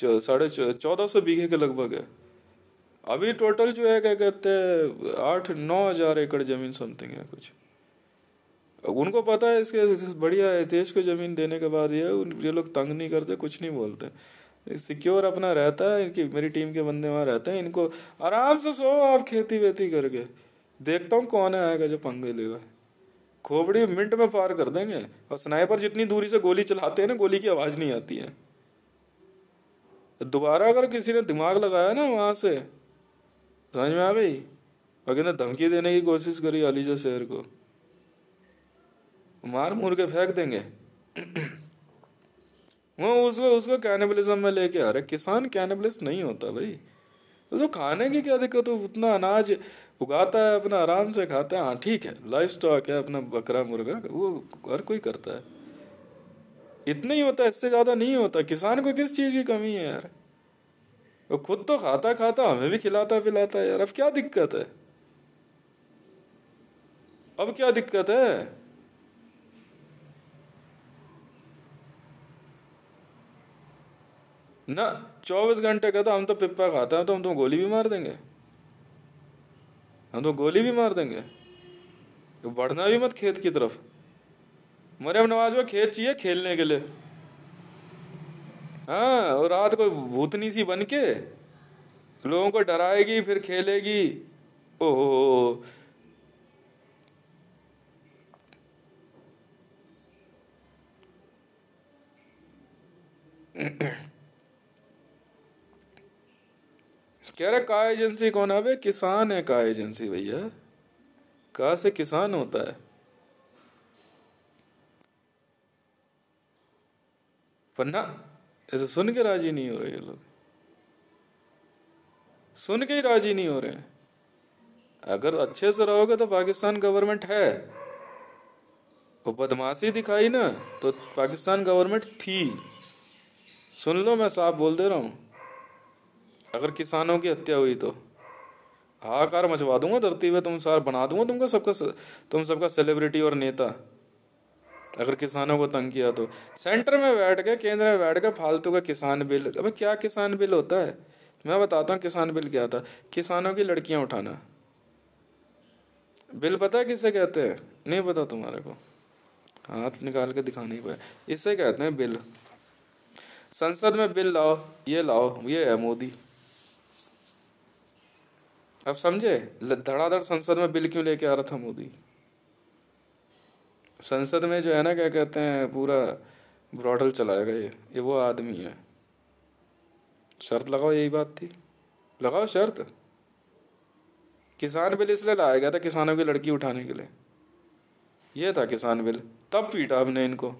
जो साढ़े चौदह सौ बीघे के लगभग है अभी टोटल जो है क्या कहते हैं आठ नौ हजार एकड़ ज़मीन समथिंग है कुछ उनको पता है इसके बढ़िया है देश को ज़मीन देने के बाद ये ये लोग तंग नहीं करते कुछ नहीं बोलते सिक्योर अपना रहता है कि मेरी टीम के बंदे वहाँ रहते हैं इनको आराम से सो आप खेती वेती करके देखता हूँ कौन आएगा जो पंगे लेगा खोपड़ी मिनट में पार कर देंगे और स्नाइपर जितनी दूरी से गोली चलाते हैं ना गोली की आवाज़ नहीं आती है दोबारा अगर किसी ने दिमाग लगाया ना वहाँ से समझ में आ गई और ने धमकी देने की कोशिश करी अलीजा शहर को मार मुर के फेंक देंगे वो उसको उसको कैनिबलिज्म में लेके आ रहे किसान कैनिबलिस्ट नहीं होता भाई उसको खाने की क्या दिक्कत तो उतना अनाज उगाता है अपना आराम से खाता है हाँ ठीक है लाइफ स्टॉक है अपना बकरा मुर्गा वो हर कोई करता है इतना ही होता है इससे ज़्यादा नहीं होता किसान को किस चीज़ की कमी है यार वो खुद तो खाता खाता हमें भी खिलाता पिलाता है यार अब क्या दिक्कत है अब क्या दिक्कत है ना चौबीस घंटे का तो हम तो पिप्पा खाते हैं तो हम तुम तो गोली भी मार देंगे हम तो गोली भी मार देंगे तो बढ़ना भी मत खेत की तरफ मरियम नवाज को खेत चाहिए खेलने के लिए हाँ और रात को भूतनी सी बन के लोगों को डराएगी फिर खेलेगी ओहो कह रहे का एजेंसी कौन है किसान है का एजेंसी भैया का से किसान होता है पर ऐसे सुन के राजी नहीं हो रहे ये लोग सुन के ही राजी नहीं हो रहे हैं अगर अच्छे से रहोगे तो पाकिस्तान गवर्नमेंट है वो बदमाशी दिखाई ना तो पाकिस्तान गवर्नमेंट थी सुन लो मैं साफ बोल दे रहा हूं अगर किसानों की हत्या हुई तो हाहाकार मचवा दूंगा धरती पे तुम सार बना दूंगा तुमका सबका तुम सबका सेलिब्रिटी और नेता अगर किसानों को तंग किया तो सेंटर में बैठ के केंद्र में बैठ के फालतू का किसान बिल अब क्या किसान बिल होता है मैं बताता हूँ किसान बिल क्या था किसानों की लड़कियाँ उठाना बिल पता है किसे कहते हैं नहीं पता तुम्हारे को हाथ निकाल के दिखा नहीं पाए इसे कहते हैं बिल संसद में बिल लाओ ये लाओ ये है मोदी अब समझे धड़ाधड़ संसद में बिल क्यों लेके आ रहा था मोदी संसद में जो है ना क्या कहते हैं पूरा ब्रॉडल चलाएगा ये ये वो आदमी है शर्त लगाओ यही बात थी लगाओ शर्त किसान बिल इसलिए लाया गया था किसानों की लड़की उठाने के लिए यह था किसान बिल तब पीटा हमने इनको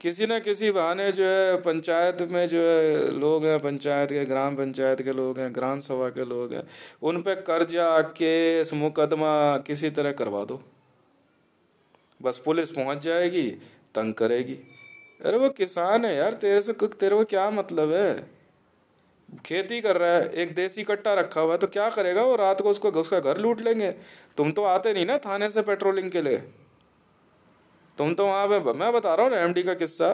किसी ना किसी बहाने जो है पंचायत में जो है लोग हैं पंचायत के ग्राम पंचायत के लोग हैं ग्राम सभा के लोग हैं उन पर कर्जा केस मुकदमा किसी तरह करवा दो बस पुलिस पहुंच जाएगी तंग करेगी अरे वो किसान है यार तेरे से तेरे को क्या मतलब है खेती कर रहा है एक देसी कट्टा रखा हुआ है तो क्या करेगा वो रात को उसको उसका घर लूट लेंगे तुम तो आते नहीं ना थाने से पेट्रोलिंग के लिए तुम तो वहां पे मैं बता रहा हूँ एमडी का किस्सा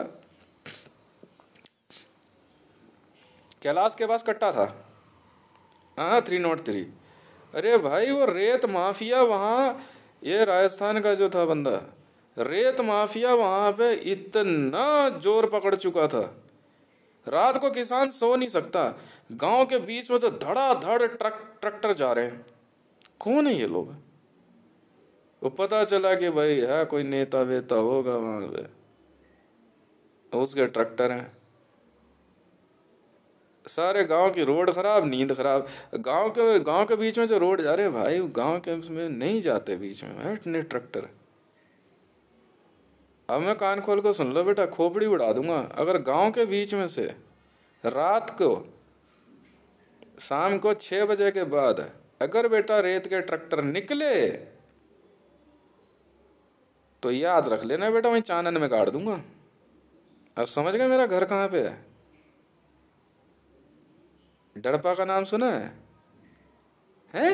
कैलाश के पास कट्टा था हाँ थ्री नॉट थ्री अरे भाई वो रेत माफिया वहाँ ये राजस्थान का जो था बंदा रेत माफिया वहाँ पे इतना जोर पकड़ चुका था रात को किसान सो नहीं सकता गांव के बीच में तो धड़ाधड़ ट्रक ट्रैक्टर जा रहे हैं कौन है ये लोग वो पता चला कि भाई है हाँ, कोई नेता वेता होगा वहां पे उसके ट्रैक्टर हैं सारे गांव की रोड खराब नींद खराब गांव के गांव के बीच में जो रोड जा रहे भाई गांव के उसमें नहीं जाते बीच में इतने ट्रैक्टर अब मैं कान खोल को सुन लो बेटा खोपड़ी उड़ा दूंगा अगर गांव के बीच में से रात को शाम को छः बजे के बाद अगर बेटा रेत के ट्रैक्टर निकले तो याद रख लेना बेटा मैं चानन में काट दूंगा अब समझ गए मेरा घर कहाँ पे है डड़पा का नाम सुना है हैं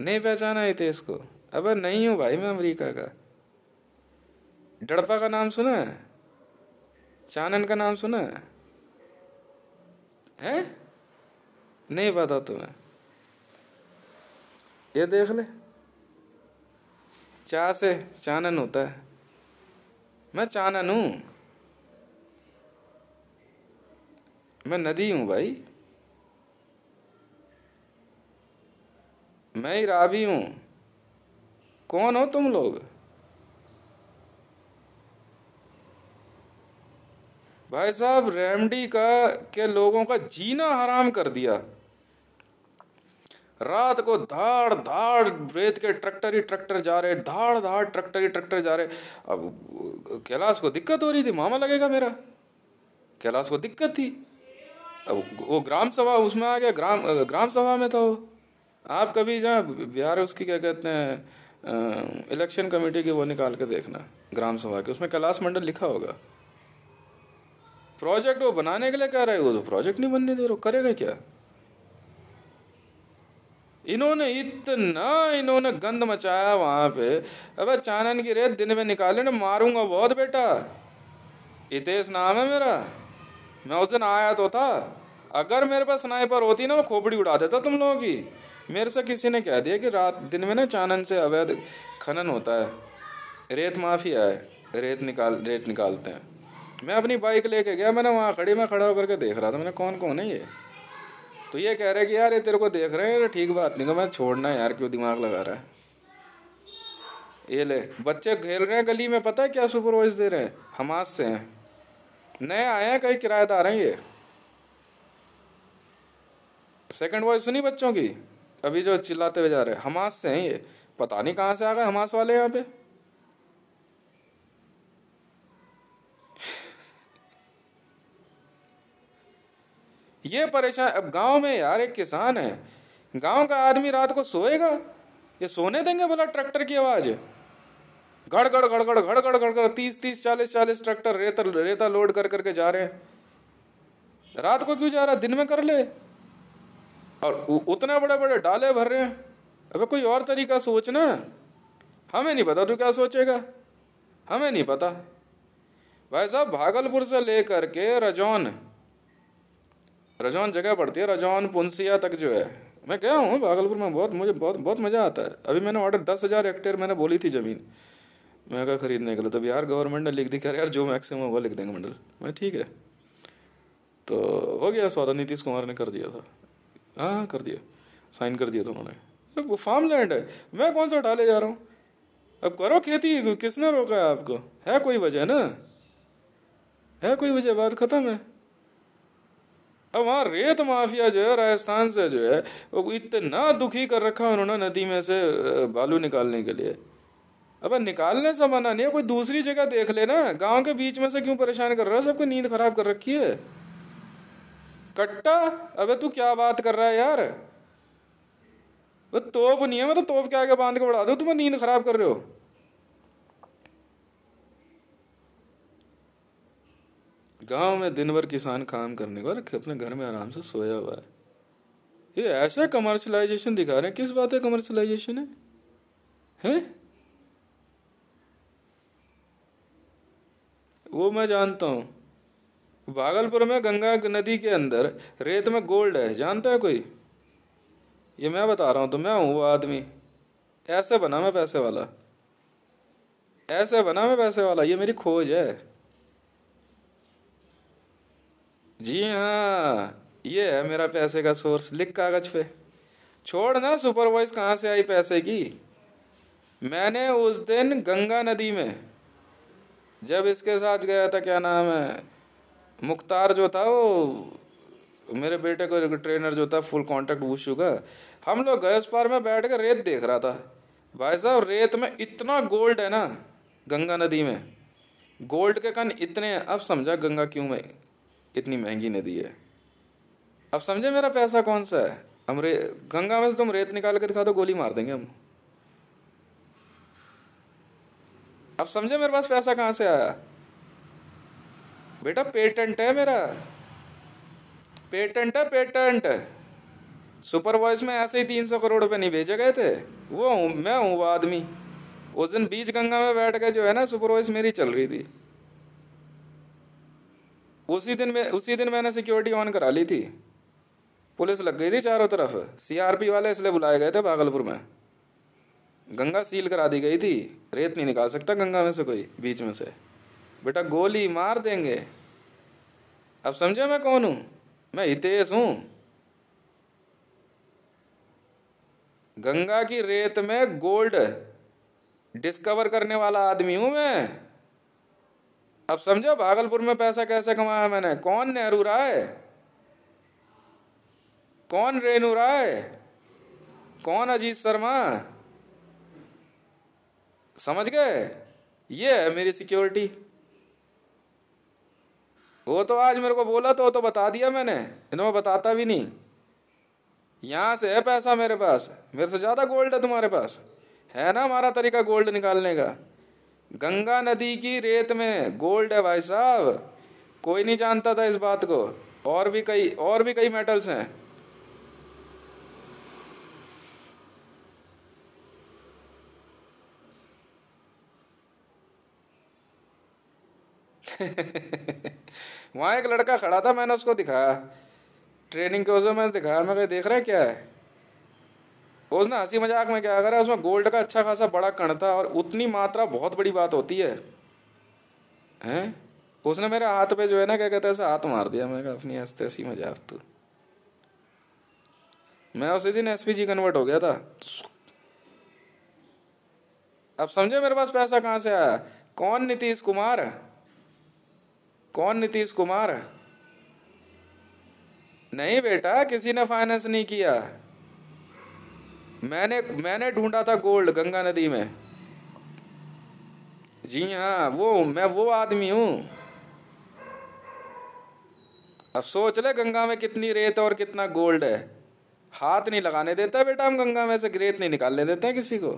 नहीं पहचाना थे इसको अब नहीं हूँ भाई मैं अमेरिका का डड़पा का नाम सुना है चानन का नाम सुना है हैं नहीं पता तुम्हें ये देख ले चा से चानन होता है मैं चानन हूं मैं नदी हूं भाई मैं ही रावी हूं कौन हो तुम लोग भाई साहब रेमडी का के लोगों का जीना हराम कर दिया रात को धाड़ धाड़ रेत के ट्रैक्टर ही ट्रैक्टर जा रहे धाड़ धाड़ ट्रैक्टर ही ट्रैक्टर जा रहे अब कैलाश को दिक्कत हो रही थी मामा लगेगा मेरा कैलाश को दिक्कत थी अब वो ग्राम सभा उसमें आ गया ग्राम ग्राम सभा में था वो आप कभी जहाँ बिहार उसकी क्या कहते हैं इलेक्शन कमेटी की वो निकाल के देखना ग्राम सभा के उसमें कैलाश मंडल लिखा होगा प्रोजेक्ट वो बनाने के लिए कह रहे हो तो प्रोजेक्ट नहीं बनने दे रहे करेगा क्या इन्होंने इतना इन्होंने गंद मचाया वहाँ पे अब चानन की रेत दिन में निकाले ना मारूंगा बहुत बेटा इतेश नाम है मेरा मैं उस दिन आया तो था अगर मेरे पास स्नाइपर होती ना वो खोपड़ी उड़ा देता तुम लोगों की मेरे से किसी ने कह दिया कि रात दिन में ना चानन से अवैध खनन होता है रेत माफिया है रेत निकाल रेत निकालते हैं मैं अपनी बाइक लेके गया मैंने वहाँ खड़ी मैं खड़ा होकर के देख रहा था मैंने कौन कौन है ये तो ये कह रहे कि यार ये तेरे को देख रहे हैं तो ठीक बात नहीं तो मैं छोड़ना यार क्यों दिमाग लगा रहा है ये ले बच्चे खेल रहे हैं गली में पता है क्या सुपरवाइज दे रहे हैं हमास से हैं नए आए हैं कहीं किराएदार हैं ये सेकंड वॉइस सुनी बच्चों की अभी जो चिल्लाते हुए जा रहे हैं हमास से हैं ये पता नहीं कहाँ से आ गए हमास वाले यहाँ पे ये परेशान अब गांव में यार एक किसान है गांव का आदमी रात को सोएगा ये सोने देंगे बोला ट्रैक्टर की आवाज गड़ घड़ घड़ घड़ घड़ घड़ घड़ घड़ तीस तीस चालीस चालीस ट्रैक्टर रेता रेता लोड कर करके जा रहे हैं रात को क्यों जा रहा दिन में कर ले और उतना बड़े बड़े डाले भर रहे हैं अबे कोई और तरीका सोचना हमें नहीं पता तू क्या सोचेगा हमें नहीं पता भाई साहब भागलपुर से लेकर के रजौन रजौन जगह पड़ती है रजौन पुनसिया तक जो है मैं गया हूँ भागलपुर में बहुत मुझे बहुत बहुत मज़ा आता है अभी मैंने ऑर्डर दस हज़ार हेक्टेयर मैंने बोली थी ज़मीन मैं कहा खरीदने के लिए तो यार गवर्नमेंट ने लिख दी कर यार जो मैक्सिमम होगा लिख देंगे मंडल मैं ठीक है तो हो गया सौदा नीतीश कुमार ने कर दिया था हाँ, हाँ कर दिया साइन कर दिया था उन्होंने वो फार्म लैंड है मैं कौन सा डाले जा रहा हूँ अब करो खेती किसने रोका है आपको है कोई वजह ना है कोई वजह बात ख़त्म है अब वहाँ रेत माफिया जो है राजस्थान से जो है वो इतना दुखी कर रखा उन्होंने नदी में से बालू निकालने के लिए अब निकालने से मना नहीं है कोई दूसरी जगह देख लेना गांव के बीच में से क्यों परेशान कर रहा है सबको नींद खराब कर रखी है कट्टा अबे तू क्या बात कर रहा है यार वो तोप नहीं है मैं मतलब तो तोप के आगे बांध के बढ़ा दो तुम्हें नींद खराब कर रहे हो गांव में दिन भर किसान काम करने को रखे अपने घर में आराम से सोया हुआ है ये ऐसा कमर्शलाइजेशन दिखा रहे हैं किस बात है कमर्शलाइजेशन है हैं वो मैं जानता हूँ भागलपुर में गंगा नदी के अंदर रेत में गोल्ड है जानता है कोई ये मैं बता रहा हूँ तो मैं हूँ वो आदमी ऐसे बना मैं पैसे वाला ऐसे बना मैं पैसे वाला ये मेरी खोज है जी हाँ ये है मेरा पैसे का सोर्स लिख कागज पे छोड़ ना सुपरवाइज कहाँ से आई पैसे की मैंने उस दिन गंगा नदी में जब इसके साथ गया था क्या नाम है मुख्तार जो था वो मेरे बेटे को ट्रेनर जो था फुल कांटेक्ट वूशू का हम लोग गए उस पार में बैठ कर रेत देख रहा था भाई साहब रेत में इतना गोल्ड है ना गंगा नदी में गोल्ड के कन इतने अब समझा गंगा क्यों में इतनी महंगी नदी है अब समझे मेरा पैसा कौन सा है हम रे गंगा में से तुम रेत निकाल के दिखा दो गोली मार देंगे हम अब समझे मेरे पास पैसा कहाँ से आया बेटा पेटेंट है मेरा पेटेंट है पेटेंट सुपर वॉइस में ऐसे ही तीन सौ करोड़ रुपए नहीं भेजे गए थे वो हूँ मैं हूँ वो आदमी उस दिन बीच गंगा में बैठ के जो है ना सुपर वॉइस मेरी चल रही थी उसी दिन में उसी दिन मैंने सिक्योरिटी ऑन करा ली थी पुलिस लग गई थी चारों तरफ सीआरपी वाले इसलिए बुलाए गए थे भागलपुर में गंगा सील करा दी गई थी रेत नहीं निकाल सकता गंगा में से कोई बीच में से बेटा गोली मार देंगे अब समझे मैं कौन हूँ मैं हितेश हूँ गंगा की रेत में गोल्ड डिस्कवर करने वाला आदमी हूँ मैं अब समझो भागलपुर में पैसा कैसे कमाया मैंने कौन नेहरू राय कौन रेणु राय कौन अजीत शर्मा समझ गए ये है मेरी सिक्योरिटी वो तो आज मेरे को बोला तो वो तो बता दिया मैंने इन्हें मैं बताता भी नहीं यहां से है पैसा मेरे पास मेरे से ज़्यादा गोल्ड है तुम्हारे पास है ना हमारा तरीका गोल्ड निकालने का गंगा नदी की रेत में गोल्ड है भाई साहब कोई नहीं जानता था इस बात को और भी कई और भी कई मेटल्स हैं वहां एक लड़का खड़ा था मैंने उसको दिखाया ट्रेनिंग के उसमें दिखाया मैं कहीं देख रहा है क्या है उसने हंसी मजाक में क्या करा उसमें गोल्ड का अच्छा खासा बड़ा कण था और उतनी मात्रा बहुत बड़ी बात होती है हैं उसने मेरे हाथ पे जो है ना क्या कहते हैं हाथ मार दिया मैं अपनी हंसते हंसी मजाक तू मैं उसी दिन एस कन्वर्ट हो गया था अब समझे मेरे पास पैसा कहाँ से आया कौन नीतीश कुमार कौन नीतीश कुमार नहीं बेटा किसी ने फाइनेंस नहीं किया मैंने मैंने ढूंढा था गोल्ड गंगा नदी में जी हाँ वो मैं वो आदमी हूं अब सोच ले गंगा में कितनी रेत और कितना गोल्ड है हाथ नहीं लगाने देता बेटा हम गंगा में से रेत नहीं निकालने देते हैं किसी को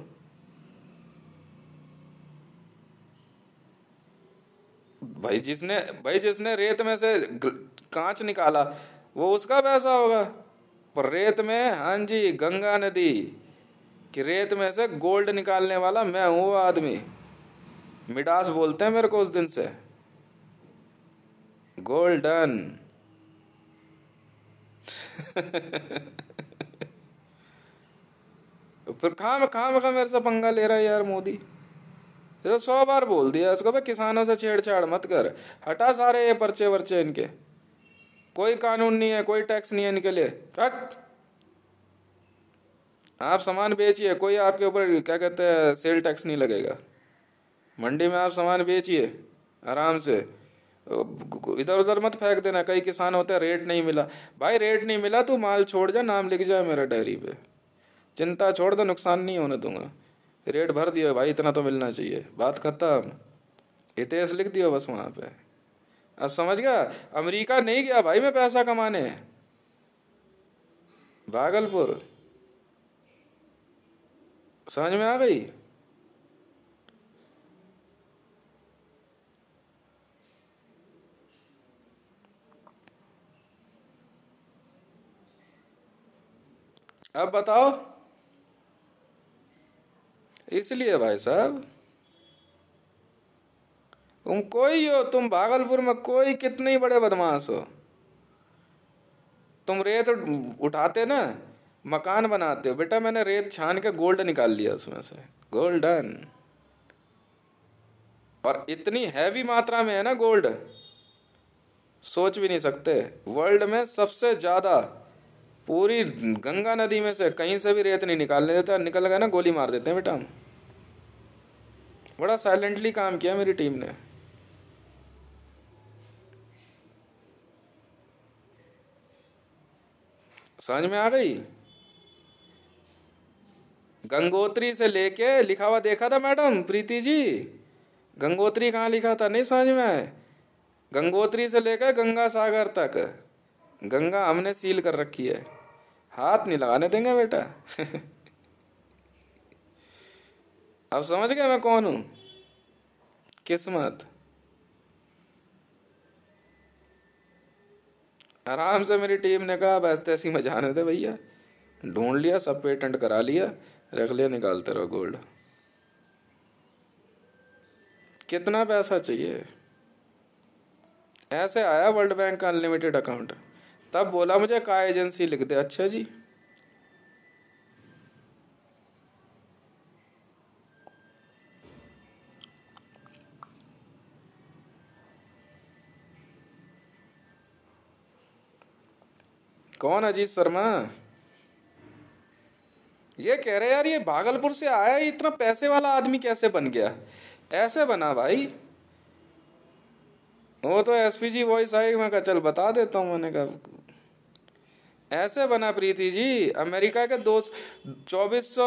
भाई जिसने भाई जिसने रेत में से कांच निकाला वो उसका पैसा होगा पर रेत में हाँ जी गंगा नदी कि रेत में से गोल्ड निकालने वाला मैं हूँ वो आदमी मिडास बोलते हैं मेरे को उस दिन से गोल्डन फिर खाम खाम खा मेरे से पंगा ले रहा है यार मोदी ये तो सौ बार बोल दिया इसको भाई किसानों से छेड़छाड़ मत कर हटा सारे ये पर्चे वर्चे इनके कोई कानून नहीं है कोई टैक्स नहीं है इनके लिए कट आप सामान बेचिए कोई आपके ऊपर क्या कहते हैं सेल टैक्स नहीं लगेगा मंडी में आप सामान बेचिए आराम से इधर उधर मत फेंक देना कई किसान होते हैं रेट नहीं मिला भाई रेट नहीं मिला तू माल छोड़ जा नाम लिख जाए मेरा डायरी पे चिंता छोड़ दो नुकसान नहीं होने दूंगा रेट भर दिया भाई इतना तो मिलना चाहिए बात खत्म इतिहास लिख दिया बस वहाँ पे समझ गया अमेरिका नहीं गया भाई मैं पैसा कमाने भागलपुर समझ में आ गई अब बताओ इसलिए भाई साहब तुम कोई हो तुम भागलपुर में कोई कितने बड़े बदमाश हो तुम रेत उठाते ना मकान बनाते हो बेटा मैंने रेत छान के गोल्ड निकाल लिया उसमें से गोल्डन और इतनी हैवी मात्रा में है ना गोल्ड सोच भी नहीं सकते वर्ल्ड में सबसे ज़्यादा पूरी गंगा नदी में से कहीं से भी रेत नहीं निकालने देते और निकल गए ना गोली मार देते हैं बेटा हम बड़ा साइलेंटली काम किया मेरी टीम ने समझ में आ गई गंगोत्री से लेके लिखा हुआ देखा था मैडम प्रीति जी गंगोत्री कहाँ लिखा था नहीं समझ में आए गंगोत्री से लेकर गंगा सागर तक गंगा हमने सील कर रखी है हाथ नहीं लगाने देंगे बेटा अब समझ गए मैं कौन हूँ किस्मत आराम से मेरी टीम ने कहा बस मजा मजाने थे भैया ढूंढ लिया सब पेटेंट करा लिया रख लिया निकालते रहो गोल्ड कितना पैसा चाहिए ऐसे आया वर्ल्ड बैंक का अनलिमिटेड अकाउंट तब बोला मुझे का एजेंसी लिख दे अच्छा जी कौन अजीत शर्मा ये कह रहे यार ये भागलपुर से आया इतना पैसे वाला आदमी कैसे बन गया ऐसे बना भाई वो तो एस पी जी वॉइस आई मैं कहा चल बता देता हूँ मैंने कहा ऐसे बना प्रीति जी अमेरिका के दो चौबीस सौ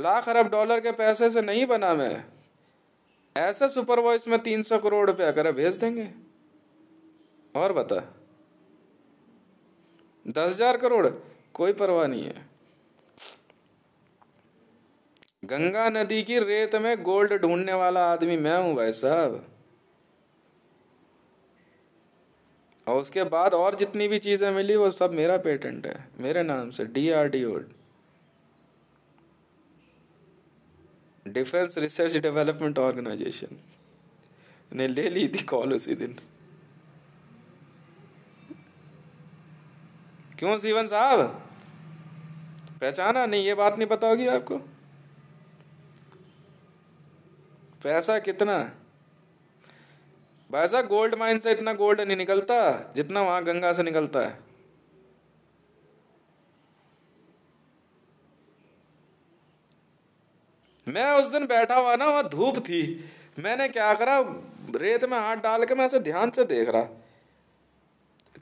लाख अरब डॉलर के पैसे से नहीं बना मैं ऐसे सुपर वॉइस में तीन सौ करोड़ रुपया करे भेज देंगे और बता दस हजार करोड़ कोई परवाह नहीं है गंगा नदी की रेत में गोल्ड ढूंढने वाला आदमी मैं हूं भाई साहब और उसके बाद और जितनी भी चीजें मिली वो सब मेरा पेटेंट है मेरे नाम से D R D O defence research development organisation ने ले ली थी कॉल उसी दिन क्यों सीवन साहब पहचाना नहीं ये बात नहीं पता होगी आपको पैसा कितना भाई साहब गोल्ड माइन से इतना गोल्ड नहीं निकलता जितना वहां गंगा से निकलता है मैं उस दिन बैठा हुआ ना वहां धूप थी मैंने क्या करा रेत में हाथ डाल के मैं ऐसे ध्यान से देख रहा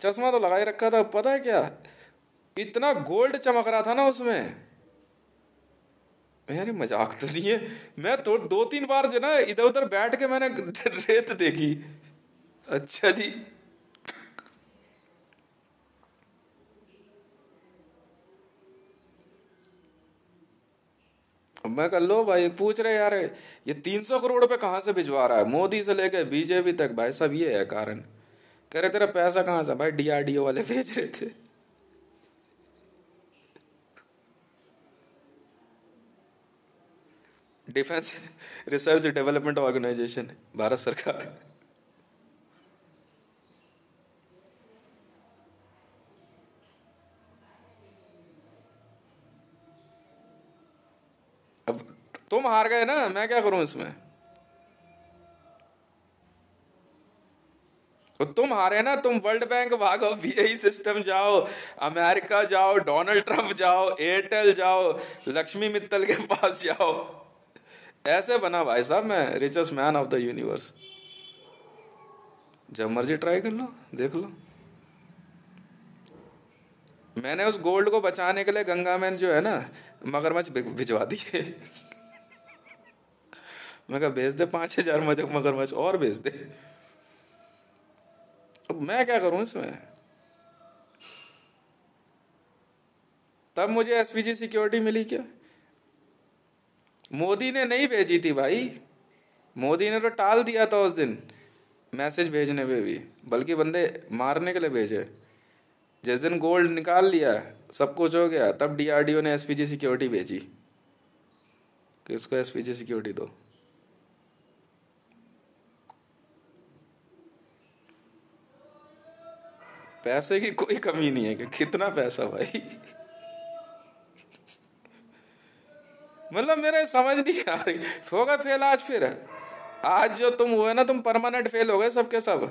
चश्मा तो लगाए रखा था पता है क्या इतना गोल्ड चमक रहा था ना उसमें अरे मजाक तो नहीं है मैं तो दो तीन बार जो ना इधर उधर बैठ के मैंने रेत देखी अच्छा जी मैं कर लो भाई पूछ रहे यार ये तीन सौ करोड़ पे कहाँ से भिजवा रहा है मोदी से लेके बीजेपी तक भाई सब ये है कारण कह रहे तेरा पैसा कहाँ था भाई डीआरडीओ वाले भेज रहे थे defence research development organisation Bharat सरकार अब तुम हार गए ना मैं क्या करूं इसमें तो तुम हारे ना तुम वर्ल्ड बैंक भागो बी सिस्टम जाओ अमेरिका जाओ डोनाल्ड ट्रंप जाओ एयरटेल जाओ लक्ष्मी मित्तल के पास जाओ ऐसे बना भाई साहब मैं richest man of the universe जब मर्जी ट्राई कर लो देख लो मैंने उस गोल्ड को बचाने के लिए गंगा मैन जो है ना मगरमच्छ भिजवा दी है मैं कहा भेज दे पांच हजार मगरमच्छ और भेज दे अब मैं क्या करूं इसमें तब मुझे एसपीजी सिक्योरिटी मिली क्या मोदी ने नहीं भेजी थी भाई मोदी ने तो टाल दिया था उस दिन मैसेज भेजने पे भी बल्कि बंदे मारने के लिए भेजे जिस दिन गोल्ड निकाल लिया सब कुछ हो गया तब डीआरडीओ ने एसपीजी सिक्योरिटी भेजी कि उसको एसपीजी सिक्योरिटी दो पैसे की कोई कमी नहीं है कि कितना पैसा भाई मतलब मेरे समझ नहीं आ रही होगा फेल आज फिर आज जो तुम हुए ना तुम परमानेंट फेल हो गए सबके सब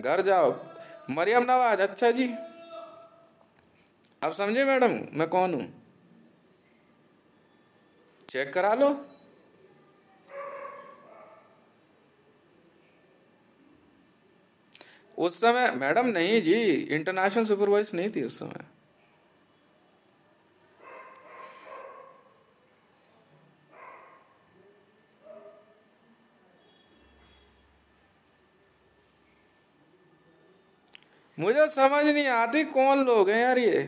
घर जाओ मरियम नवाज अच्छा जी अब समझे मैडम मैं कौन हूं चेक करा लो उस समय मैडम नहीं जी इंटरनेशनल सुपरवाइज नहीं थी उस समय मुझे समझ नहीं आती कौन लोग हैं यार ये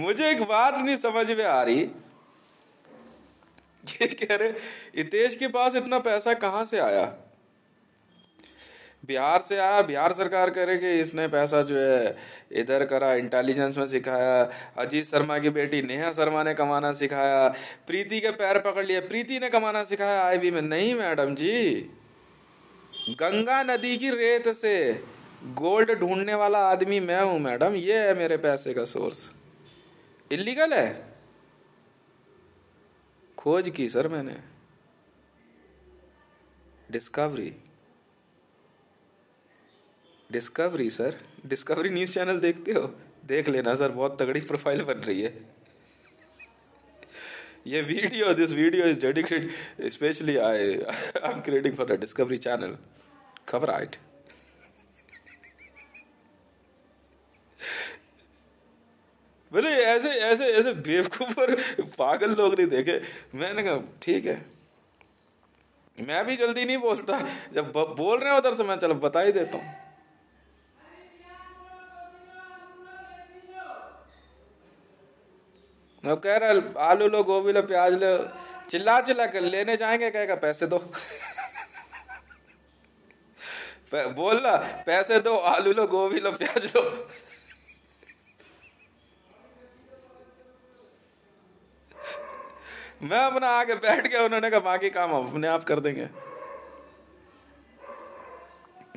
मुझे एक बात नहीं समझ में आ रही ये कह रहे इतेश के पास इतना पैसा कहाँ से आया बिहार से आया बिहार सरकार करे कि इसने पैसा जो है इधर करा इंटेलिजेंस में सिखाया अजीत शर्मा की बेटी नेहा शर्मा ने कमाना सिखाया प्रीति के पैर पकड़ लिया प्रीति ने कमाना सिखाया आईबी में नहीं मैडम जी गंगा नदी की रेत से गोल्ड ढूंढने वाला आदमी मैं हूं मैडम ये है मेरे पैसे का सोर्स इलीगल है खोज की सर मैंने Discovery Discovery sir Discovery news channel देखते हो देख लेना सर बहुत तगड़ी प्रोफाइल बन रही है ये video this video is dedicated specially I I am creating for the Discovery channel खबर आइट बोले ऐसे ऐसे ऐसे बेवकूफ और पागल लोग नहीं देखे मैंने कहा ठीक है मैं भी जल्दी नहीं बोलता जब बोल रहे हो उधर से मैं चलो बता ही देता हूँ मैं कह रहा आलू लो गोभी लो प्याज लो चिल्ला चिल्ला कर लेने जाएंगे कहेगा पैसे दो बोल रहा पैसे दो आलू लो गोभी लो प्याज लो मैं अपना आगे बैठ गया उन्होंने कहा बाकी काम अपने आप कर देंगे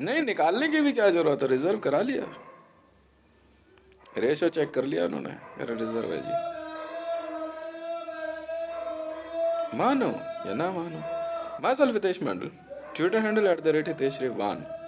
नहीं निकालने की भी क्या जरूरत है रिजर्व करा लिया रेशो चेक कर लिया उन्होंने मेरा रिजर्व है जी मानो या ना मानो मैं self Hitesh Mandal Twitter handle at the rate Hitesh ray one